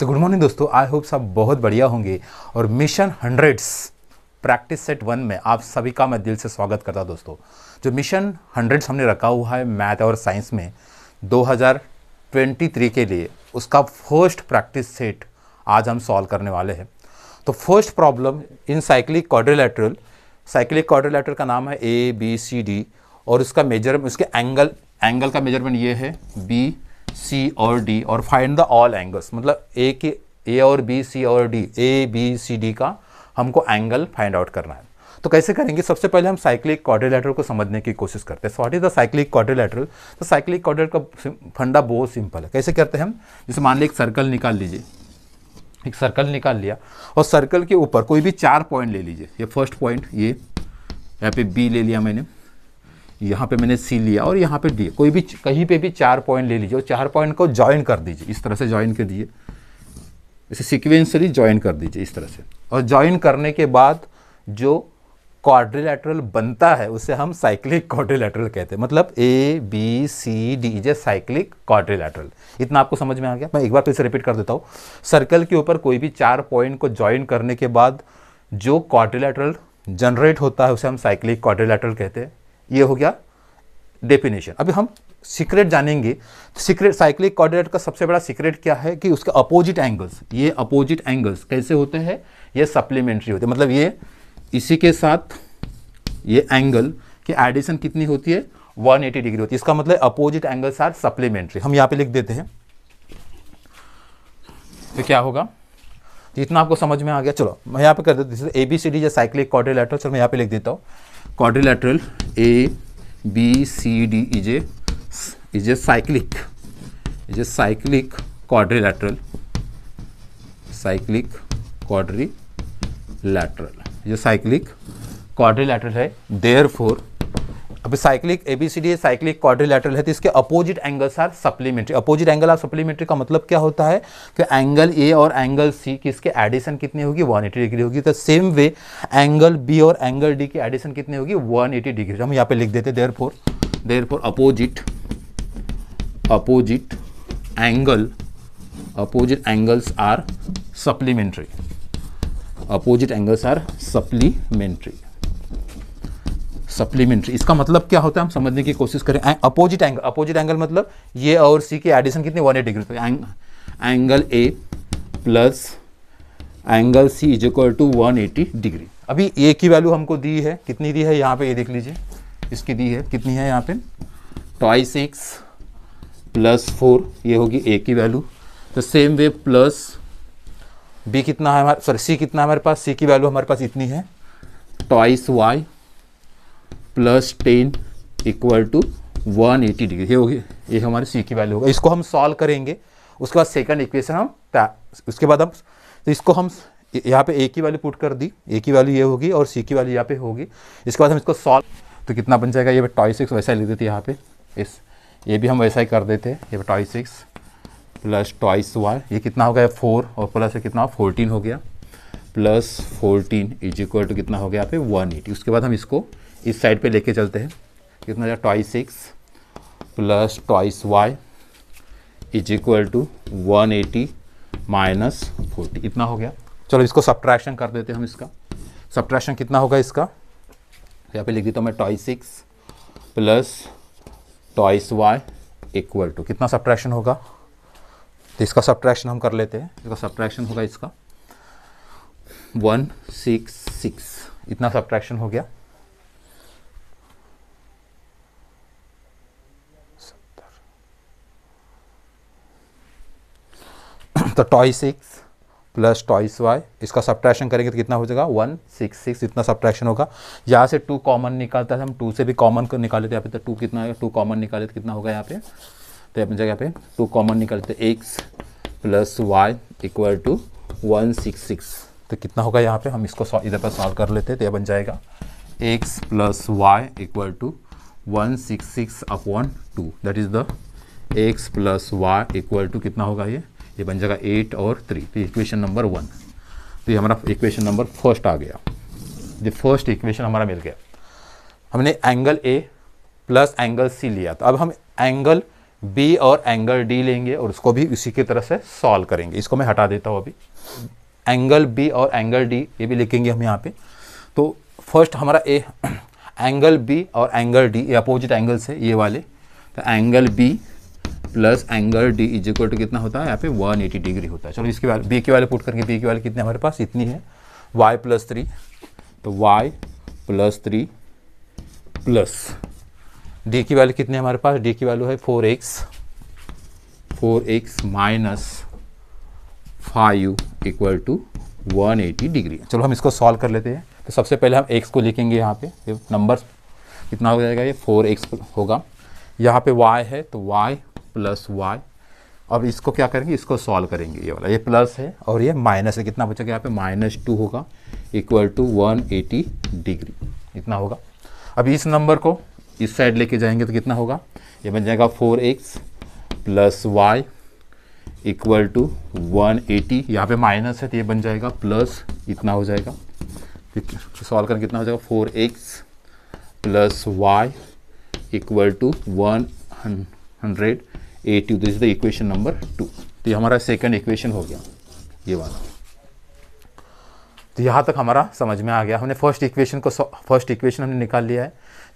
तो good morning दोस्तों I hope सब बहुत बढ़िया होंगे और mission hundreds practice set one में आप सभी का मैं दिल से स्वागत करता हूँ दोस्तों जो मिशन हंड्रेड्स हमने रखा हुआ है मैथ और साइंस में 2023 के लिए उसका फर्स्ट प्रैक्टिस सेट आज हम सॉल्व करने वाले हैं तो first problem in cyclic quadrilateral cyclic quadrilateral का नाम है ए बी सी डी और उसका मेजरमेंट उसके एंगल एंगल का मेजरमेंट ये है बी सी और डी और फाइंड द ऑल एंगल्स मतलब ए के ए और बी सी और D A B C D का हमको एंगल फाइंड आउट करना है तो कैसे करेंगे सबसे पहले हम साइक्लिक क्वाड्रिलेटरल को समझने की कोशिश करते हैं what is the cyclic quadrilateral तो साइक्लिक क्वाड्रिलेटरल का फंडा बहुत सिंपल है कैसे करते हैं हम जैसे मान लीजिए एक सर्कल निकाल लीजिए एक सर्कल निकाल लिया और सर्कल के ऊपर कोई भी चार पॉइंट ले लीजिए ये फर्स्ट पॉइंट ये यहाँ पे बी ले लिया मैंने यहाँ पे मैंने सी लिया और यहाँ पे डी कोई भी कहीं पे भी चार पॉइंट ले लीजिए और चार पॉइंट को ज्वाइन कर दीजिए इस तरह से ज्वाइन कर दीजिए इसे सिक्वेंसली ज्वाइन कर दीजिए इस तरह से और ज्वाइन करने के बाद जो क्वाड्रिलेटरल बनता है उसे हम साइक्लिक क्वाड्रिलेटरल कहते हैं मतलब A B C D is a cyclic quadrilateral इतना आपको समझ में आ गया मैं एक बार फिर से रिपीट कर देता हूँ सर्कल के ऊपर कोई भी चार पॉइंट को ज्वाइन करने के बाद जो क्वाड्रिलेटरल जनरेट होता है उसे हम साइक्लिक क्वाड्रिलेटरल कहते हैं ये हो गया डेफिनेशन अभी हम सीक्रेट जानेंगे तो सीक्रेट साइक्लिक कोऑर्डिनेट का सबसे बड़ा सीक्रेट क्या है कि उसके अपोजिट एंगल्स ये अपोजिट एंगल्स कैसे होते हैं ये सप्लीमेंट्री होते हैं मतलब ये इसी के साथ ये एंगल की एडिशन कितनी होती है 180 डिग्री होती है इसका मतलब अपोजिट एंगल्स आर सप्लीमेंट्री हम यहाँ पे लिख देते हैं तो क्या होगा तो इतना आपको समझ में आ गया चलो मैं यहाँ पे कर देता हूँ ए बी सी डी या साइक्लिक कॉड्रिलेटरल चलो मैं यहाँ पे लिख देता हूँ quadrilateral A B C D is a is a cyclic is a cyclic quadrilateral cyclic quadrilateral ये साइक्लिक quadrilateral है therefore अभी साइक्लिक एबीसीडी साइक्लिक क्वाड्रिलेटरल है तो इसके opposite angles are supplementary opposite angle are supplementary का मतलब क्या होता है कि एंगल ए और एंगल सी की एडिशन कितनी होगी 180 डिग्री होगी तो सेम वे एंगल बी और एंगल डी की एडिशन कितनी होगी 180 डिग्री हम यहाँ पे लिख देते therefore therefore opposite opposite angle opposite angles are supplementary opposite angles are supplementary supplementary इसका मतलब क्या होता है हम समझने की कोशिश करें अपोजिट एंगल अपोजिट एंगल मतलब ये और सी के एडिशन कितनी वन डिग्री तो एंग, angle A plus angle C is equal to one degree अभी ए की वैल्यू हमको दी है कितनी दी है यहाँ पे ये देख लीजिए इसकी दी है कितनी है यहाँ पे टॉई सिक्स प्लस फोर ये होगी ए की वैल्यू तो सेम वे प्लस बी कितना है हमारे सॉरी सी कितना है हमारे पास सी की वैल्यू हमारे पास इतनी है twice Y plus ten equal to one eighty degree ये होगी ये हमारे सी की वैल्यू होगा इसको हम सॉल्व करेंगे उसके बाद सेकंड इक्वेशन हम उसके बाद हम तो इसको हम यहाँ पे ए की वैल्यू पुट कर दी ए की वैल्यू ये होगी और सी की वैल्यू यहाँ पे होगी इसके बाद हम इसको सॉल्व तो कितना बन जाएगा ये टॉय सिक्स वैसा ही लिख देते यहाँ पे इस ये भी हम वैसा ही कर देते ये twice six plus twice one ये कितना हो गया फोर और प्लस कितना फोर्टीन हो गया plus fourteen is equal to कितना हो गया यहाँ पे वन एटी उसके बाद हम इसको इस साइड पे लेके चलते हैं कितना जाए twice six plus twice Y is equal to one eighty minus forty इतना हो गया चलो इसको सब्ट्रैक्शन कर देते हैं हम इसका सब्ट्रैक्शन कितना होगा इसका यहाँ पे लिख देता तो हूँ मैं twice six plus twice Y equal to कितना सब्ट्रैक्शन होगा तो इसका सब्ट्रैक्शन हम कर लेते हैं इसका सब्ट्रैक्शन होगा इसका वन सिक्स सिक्स इतना सब्ट्रैक्शन हो गया तो twice six plus twice Y इसका सब्ट्रैक्शन करेंगे तो कितना हो जाएगा वन सिक्स सिक्स इतना सब्ट्रैक्शन होगा यहाँ से टू कॉमन निकालता है हम टू से भी कॉमन निकाले थे यहाँ पे तो टू कितना टू कॉमन निकाले तो कितना होगा यहाँ पे तो अपनी जगह पे टू कॉमन निकालते X plus Y equal to one six six तो कितना होगा यहाँ पे हम इसको इधर पर सॉल्व कर लेते हैं तो यह बन जाएगा X plus Y equal to one six six upon two that is the X plus Y equal to कितना होगा ये ये बन जाएगा एट और थ्री तो इक्वेशन नंबर वन तो ये हमारा इक्वेशन नंबर फर्स्ट आ गया ये फर्स्ट इक्वेशन हमारा मिल गया हमने angle A plus angle C लिया तो अब हम एंगल बी और एंगल डी लेंगे और उसको भी उसी की तरह से सॉल्व करेंगे इसको मैं हटा देता हूँ अभी एंगल बी और एंगल डी ये भी लिखेंगे हम यहाँ पे तो फर्स्ट हमारा ए एंगल बी और एंगल डी ये अपोजिट एंगल्स है ये वाले तो angle B plus angle D is equal to कितना होता है यहाँ पे 180 डिग्री होता है चलो इसके वाले बी के वाले पुट करके बी के वाले कितने हमारे पास इतनी है वाई प्लस थ्री तो Y plus three plus D की वैल्यू कितने हमारे पास डी की वैल्यू है four X four x minus five equal to one eighty degree चलो हम इसको सॉल्व कर लेते हैं तो सबसे पहले हम एक्स को लिखेंगे यहाँ पे नंबर कितना हो जाएगा ये फोर एक्स होगा यहाँ पे वाई है तो वाई प्लस वाई अब इसको क्या करेंगे इसको सॉल्व करेंगे ये वाला ये प्लस है और ये माइनस है कितना बचेगा यहाँ पे माइनस टू होगा equal to one eighty degree इतना होगा अब इस नंबर को इस साइड लेके जाएंगे तो कितना होगा ये बन जाएगा four x plus Y equal to one eighty यहाँ पर माइनस है तो ये बन जाएगा प्लस इतना हो जाएगा सॉल्व करके कितना हो जाएगा four x plus Y equal to one hundred a to this the equation number two तो ये हमारा सेकंड इक्वेशन हो गया ये वाला तो यहाँ तक हमारा समझ में आ गया हमने फर्स्ट इक्वेशन को फर्स्ट इक्वेशन हमने निकाल लिया है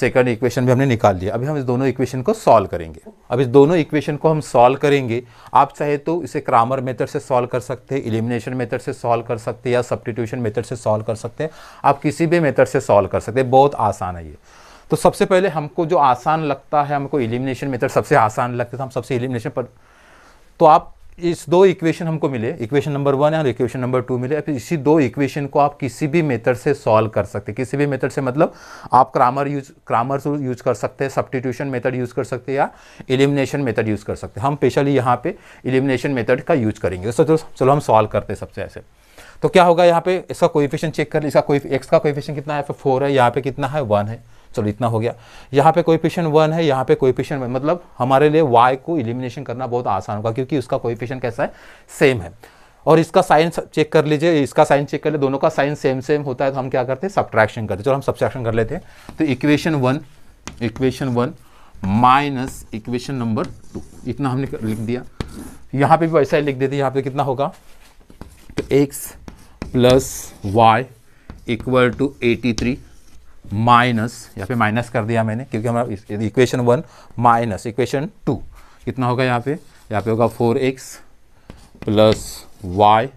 सेकंड इक्वेशन भी हमने निकाल लिया अभी हम इस दोनों इक्वेशन को सॉल्व करेंगे अब इस दोनों इक्वेशन को हम सॉल्व करेंगे आप चाहे तो इसे क्रामर मेथड से सॉल्व कर सकते हैं इलिमिनेशन मेथड से सॉल्व कर सकते हैं या सब्टीट्यूशन मेथड से सॉल्व कर सकते हैं आप किसी भी मेथड से सॉल्व कर सकते हैं बहुत आसान है ये तो सबसे पहले हमको जो आसान लगता है हमको एलिमिनेशन मेथड सबसे आसान लगता है तो हम सबसे एलिमिनेशन पर तो आप इस दो इक्वेशन हमको मिले इक्वेशन नंबर वन है और इक्वेशन नंबर टू मिले फिर इसी दो इक्वेशन को आप किसी भी मेथड से सॉल्व कर सकते हैं किसी भी मेथड से मतलब आप क्रामर यूज क्रामर यूज कर सकते हैं सब्टीट्यूशन मेथड यूज़ कर सकते हैं या एलिमिनेशन मेथड यूज़ कर सकते हैं हम स्पेशली यहाँ पे एलिमिनेशन मेथड का यूज करेंगे तो चलो चलो हम सॉल्व करते हैं सबसे ऐसे तो क्या होगा यहाँ पे इसका कोइफिशियंट चेक कर इसका कोई एक्स का कोइफिशियंट कितना है फोर है यहाँ पे कितना है वन है चलो इतना हो गया यहाँ पे कोई पेशन वन है यहाँ पे कोई कोएफिशिएंट मतलब हमारे लिए y को इलिमिनेशन करना बहुत आसान होगा क्योंकि उसका कोएफिशिएंट कैसा है सेम है और इसका साइन चेक कर लीजिए इसका साइन चेक कर ले दोनों का साइन सेम सेम होता है तो हम क्या करते हैं सब्ट्रैक्शन करते चलो हम सब्ट्रैक्शन कर लेते हैं तो equation one equation one minus equation number two इतना हमने लिख दिया यहाँ पे भी वैसा ही लिख देते यहाँ पे कितना होगा तो x plus Y equal to eighty three minus यहाँ पे माइनस कर दिया मैंने क्योंकि हमारा equation one minus equation two कितना होगा यहाँ पे यहाँ पे होगा four x plus Y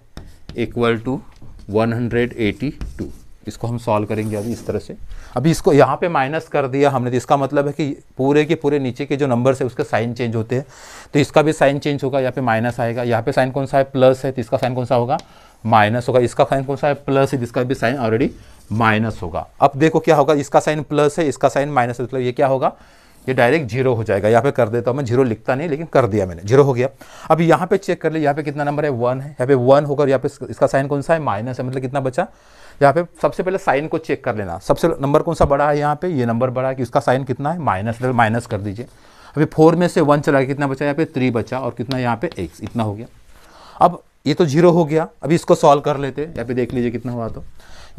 equal to one hundred eighty two इसको हम सॉल्व करेंगे अभी इस तरह से अभी इसको यहाँ पे माइनस कर दिया हमने तो इसका मतलब है कि पूरे के पूरे नीचे के जो नंबर्स है उसका साइन चेंज होते हैं तो इसका भी साइन चेंज होगा यहाँ पे माइनस आएगा यहाँ पे साइन कौन सा है प्लस है तो इसका साइन कौन सा होगा माइनस होगा इसका साइन कौन सा है प्लस है जिसका भी साइन ऑलरेडी माइनस होगा अब देखो क्या होगा इसका साइन प्लस है इसका साइन माइनस है मतलब ये क्या होगा ये डायरेक्ट जीरो हो जाएगा यहाँ पे कर देता हूँ मैं जीरो लिखता नहीं लेकिन कर दिया मैंने जीरो हो गया अब यहाँ पे चेक कर लिया यहाँ पे कितना नंबर है वन है यहाँ पे वन होगा यहाँ पे इसका साइन कौन सा है माइनस है मतलब कितना बचा यहाँ पे सबसे पहले साइन को चेक कर लेना सबसे नंबर कौन सा बड़ा है यहाँ पे ये नंबर बड़ा है कि उसका साइन कितना है माइनस माइनस कर दीजिए अभी फोर में से वन चला कितना बचा यहाँ पे थ्री बचा और कितना यहाँ पे एक इतना हो गया अब ये तो जीरो हो गया अभी इसको सॉल्व कर लेते यहाँ पे देख लीजिए कितना हुआ तो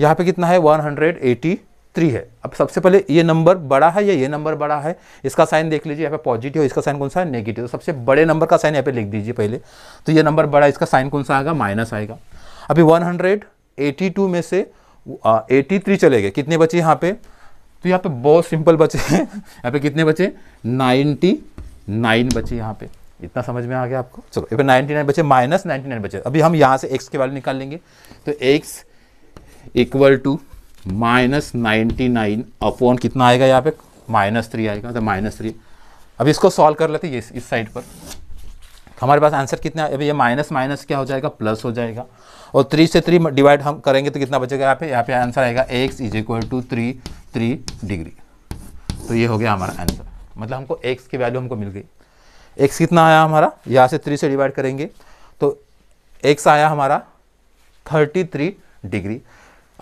यहाँ पे कितना है 183 है अब सबसे पहले ये नंबर बड़ा है या ये नंबर बड़ा है इसका साइन देख लीजिए यहाँ पे पॉजिटिव इसका साइन कौन सा है नेगेटिव तो सबसे बड़े नंबर का साइन यहाँ पे लिख दीजिए पहले तो ये नंबर बड़ा इसका साइन कौन सा आएगा माइनस आएगा अभी वन में से एटी थ्री चले गए कितने बचे यहाँ पे तो यहाँ पे बहुत सिंपल बचे हैं यहाँ पे कितने बचे 99 बचे यहाँ पे इतना समझ में आ गया आपको चलो यहाँ पे 99 बचे माइनस 99 बचे अभी हम यहाँ से एक्स के वैल्यू निकाल लेंगे तो x equal to minus ninety nine upon कितना आएगा यहाँ पे माइनस थ्री आएगा तो माइनस थ्री अब इसको सॉल्व कर लेते हैं इस साइड पर हमारे पास आंसर कितना है अभी ये माइनस माइनस क्या हो जाएगा प्लस हो जाएगा और थ्री से थ्री डिवाइड हम करेंगे तो कितना बचेगा यहाँ पे यहाँ पे आंसर आएगा x is equal to three three degree तो ये हो गया हमारा आंसर मतलब हमको एक्स की वैल्यू हमको मिल गई एक्स कितना आया हमारा यहाँ से थ्री से डिवाइड करेंगे तो एक्स आया हमारा थर्टी थ्री डिग्री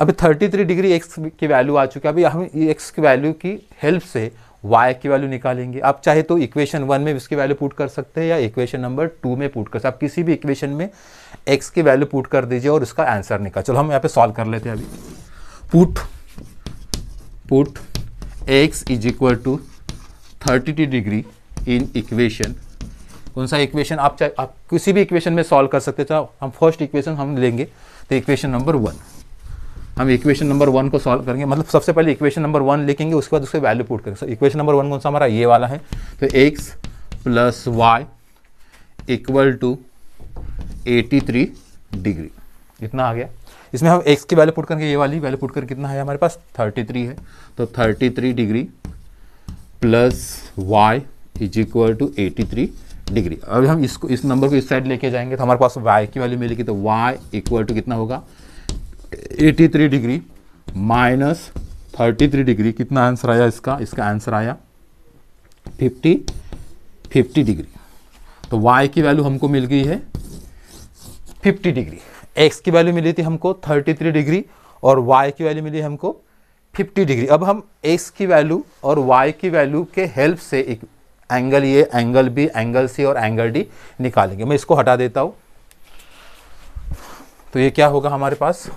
अभी 33 डिग्री एक्स की वैल्यू आ चुकी है अभी हम एक्स की वैल्यू की हेल्प से वाई की वैल्यू निकालेंगे आप चाहे तो इक्वेशन वन में इसकी वैल्यू पुट कर सकते हैं या इक्वेशन नंबर टू में पुट कर सकते आप किसी भी इक्वेशन में एक्स की वैल्यू पुट कर दीजिए और उसका आंसर निकाल चलो हम यहाँ पे सॉल्व कर लेते हैं अभी put put x is equal to thirty degree in equation कौन सा इक्वेशन आप चाहे आप किसी भी इक्वेशन में सॉल्व कर सकते हैं हम फर्स्ट इक्वेशन हम लेंगे तो इक्वेशन नंबर वन हम इक्वेशन नंबर वन को सॉल्व करेंगे मतलब सबसे पहले इक्वेशन नंबर वन लिखेंगे उसके बाद उसके वैल्यू पुट करेंगे इक्वेशन नंबर वन कौन सा हमारा ये वाला है तो x plus Y equal to eighty three degree इतना आ गया इसमें हम एक्स की वैल्यू पुट करेंगे ये वाली वैल्यू पुट करके कितना है हमारे पास थर्टी थ्री है तो thirty three degree plus y is equal to eighty three degree अभी हम इसको इस नंबर को इस साइड लेके जाएंगे तो हमारे पास वाई की वैल्यू मिलेगी तो वाई इक्वल टू कितना होगा 83 डिग्री माइनस 33 डिग्री कितना आंसर आया इसका इसका आंसर आया 50 50 डिग्री तो y की वैल्यू हमको मिल गई है 50 डिग्री x की वैल्यू मिली थी हमको 33 डिग्री और y की वैल्यू मिली हमको 50 डिग्री अब हम x की वैल्यू और y की वैल्यू के हेल्प से एक एंगल ये एंगल बी एंगल सी और एंगल डी निकालेंगे मैं इसको हटा देता हूँ तो ये क्या होगा हमारे पास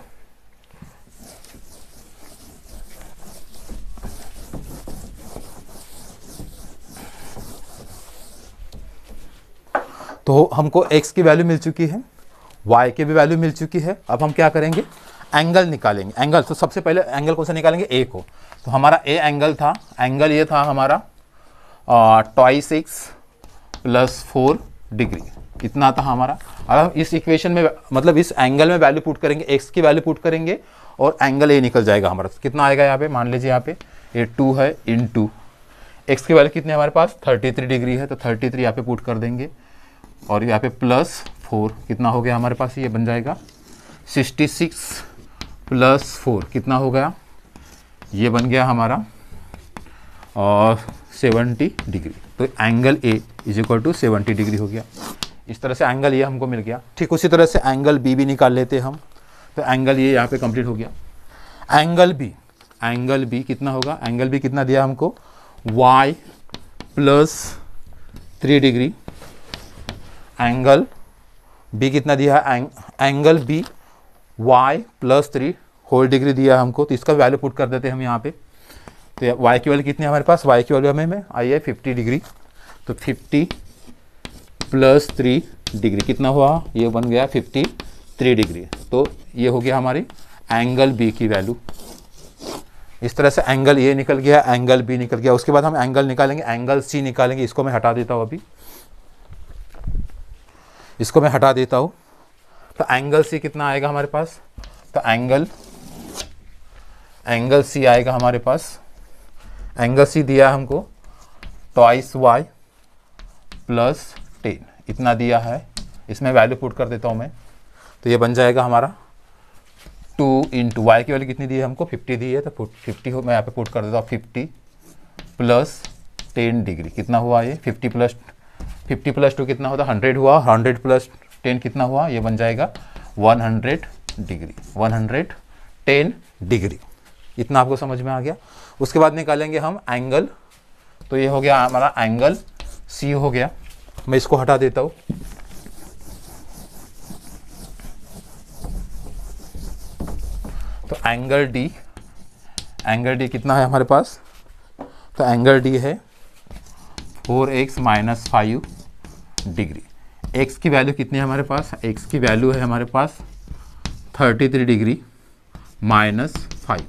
तो हमको एक्स की वैल्यू मिल चुकी है वाई की भी वैल्यू मिल चुकी है अब हम क्या करेंगे एंगल निकालेंगे एंगल तो सबसे पहले एंगल कौन सा निकालेंगे ए को तो हमारा ए एंगल था एंगल ये था हमारा twice x plus four degree इतना था हमारा अब हम इस इक्वेशन में मतलब इस एंगल में वैल्यू पुट करेंगे एक्स की वैल्यू पुट करेंगे और एंगल ए निकल जाएगा हमारा कितना आएगा यहाँ पे मान लीजिए यहाँ पे ये टू है इन टू एक्स की वैल्यू कितनी हमारे पास 33 डिग्री है तो 33 थ्री यहाँ पे पुट कर देंगे और यहाँ पे प्लस फोर कितना हो गया हमारे पास ये बन जाएगा सिक्सटी सिक्स प्लस फोर कितना हो गया ये बन गया हमारा और सेवेंटी डिग्री तो angle A is equal to seventy degree हो गया इस तरह से एंगल ये हमको मिल गया ठीक उसी तरह से एंगल बी भी निकाल लेते हम तो एंगल ये यहाँ पे कंप्लीट हो गया एंगल बी एंगल बी कितना होगा एंगल बी कितना दिया हमको y plus three degree angle B कितना दिया है एंग, angle B y plus three whole degree दिया है हमको तो इसका वैल्यू पुट कर देते हैं हम यहाँ पे तो वाई की वैल्यू कितनी है हमारे पास वाई की वैल्यू हमें में आई है फिफ्टी डिग्री तो फिफ्टी प्लस थ्री डिग्री कितना हुआ ये बन गया फिफ्टी थ्री डिग्री तो ये हो गया हमारी एंगल बी की वैल्यू इस तरह से एंगल ए निकल गया एंगल बी निकल गया उसके बाद हम एंगल निकालेंगे एंगल सी निकालेंगे इसको मैं हटा देता हूँ अभी इसको मैं हटा देता हूँ तो एंगल सी कितना आएगा हमारे पास तो एंगल एंगल सी आएगा हमारे पास एंगल सी दिया हमको ट्वाइस वाई प्लस टेन इतना दिया है इसमें वैल्यू पुट कर देता हूँ मैं तो ये बन जाएगा हमारा टू इंटू वाई की वैल्यू कितनी दी है हमको फिफ्टी दी है तो फिफ्टी हो मैं यहाँ पे पुट कर देता हूँ फिफ्टी प्लस टेन डिग्री कितना हुआ ये fifty plus fifty plus two कितना होता है हंड्रेड हुआ हंड्रेड प्लस टेन कितना हुआ ये बन जाएगा one hundred degree one hundred ten degree इतना आपको समझ में आ गया उसके बाद निकालेंगे हम एंगल तो ये हो गया हमारा एंगल सी हो गया मैं इसको हटा देता हूँ तो एंगल डी एंगल डी कितना है हमारे पास तो एंगल डी है four x minus five degree x की वैल्यू कितनी है हमारे पास एक्स की वैल्यू है हमारे पास thirty three degree minus five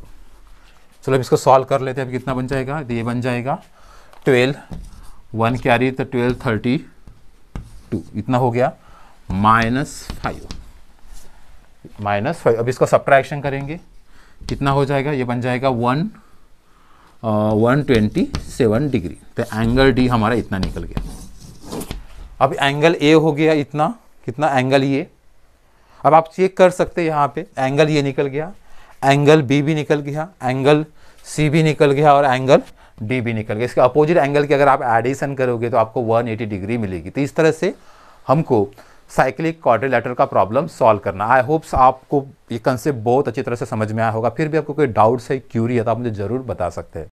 चलो अब इसको सॉल्व कर लेते हैं अब कितना बन जाएगा ये बन जाएगा ट्वेल्व वन क्या रही तो ट्वेल्व थर्टी टू इतना हो गया माइनस फाइव माइनस फाइव अब इसका सब्ट्रैक्शन करेंगे कितना हो जाएगा ये बन जाएगा one one twenty seven degree तो एंगल डी हमारा इतना निकल गया अब एंगल ए हो गया इतना कितना एंगल ये अब आप चेक कर सकते हैं यहाँ पे एंगल ये निकल गया एंगल बी भी निकल गया एंगल सी भी निकल गया और एंगल डी भी निकल गया इसके अपोजिट एंगल की अगर आप एडिशन करोगे तो आपको 180 डिग्री मिलेगी तो इस तरह से हमको साइक्लिक क्वाड्रिलेटर का प्रॉब्लम सॉल्व करना आई होप्स आपको ये कंसेप्ट बहुत अच्छी तरह से समझ में आया होगा फिर भी आपको कोई डाउट्स है क्यूरी है तो आप मुझे ज़रूर बता सकते हैं